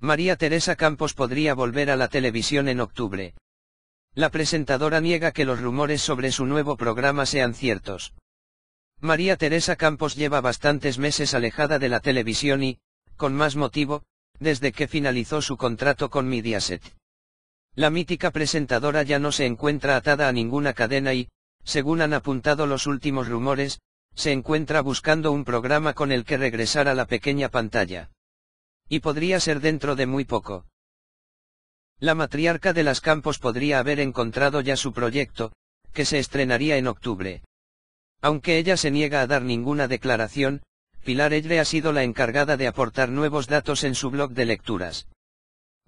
María Teresa Campos podría volver a la televisión en octubre. La presentadora niega que los rumores sobre su nuevo programa sean ciertos. María Teresa Campos lleva bastantes meses alejada de la televisión y, con más motivo, desde que finalizó su contrato con Mediaset. La mítica presentadora ya no se encuentra atada a ninguna cadena y, según han apuntado los últimos rumores, se encuentra buscando un programa con el que regresar a la pequeña pantalla. Y podría ser dentro de muy poco. La matriarca de las Campos podría haber encontrado ya su proyecto, que se estrenaría en octubre. Aunque ella se niega a dar ninguna declaración, Pilar Edre ha sido la encargada de aportar nuevos datos en su blog de lecturas.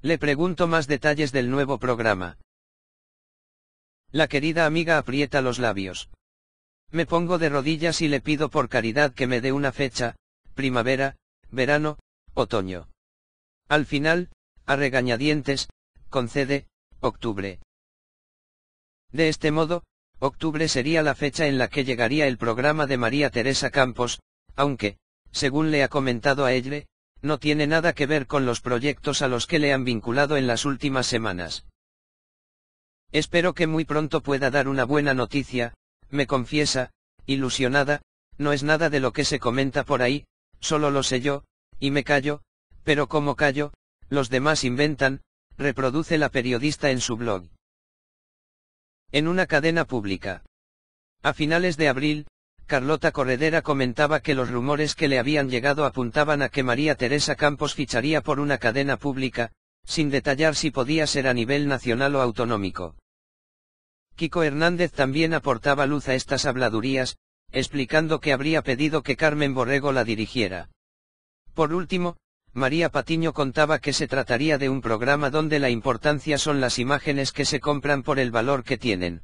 Le pregunto más detalles del nuevo programa. La querida amiga aprieta los labios. Me pongo de rodillas y le pido por caridad que me dé una fecha, primavera, verano, otoño. Al final, a regañadientes, concede, octubre. De este modo, octubre sería la fecha en la que llegaría el programa de María Teresa Campos, aunque, según le ha comentado a Elle, no tiene nada que ver con los proyectos a los que le han vinculado en las últimas semanas. Espero que muy pronto pueda dar una buena noticia, me confiesa, ilusionada, no es nada de lo que se comenta por ahí, solo lo sé yo, y me callo, pero como callo, los demás inventan, reproduce la periodista en su blog. En una cadena pública. A finales de abril, Carlota Corredera comentaba que los rumores que le habían llegado apuntaban a que María Teresa Campos ficharía por una cadena pública, sin detallar si podía ser a nivel nacional o autonómico. Kiko Hernández también aportaba luz a estas habladurías, explicando que habría pedido que Carmen Borrego la dirigiera. Por último, María Patiño contaba que se trataría de un programa donde la importancia son las imágenes que se compran por el valor que tienen.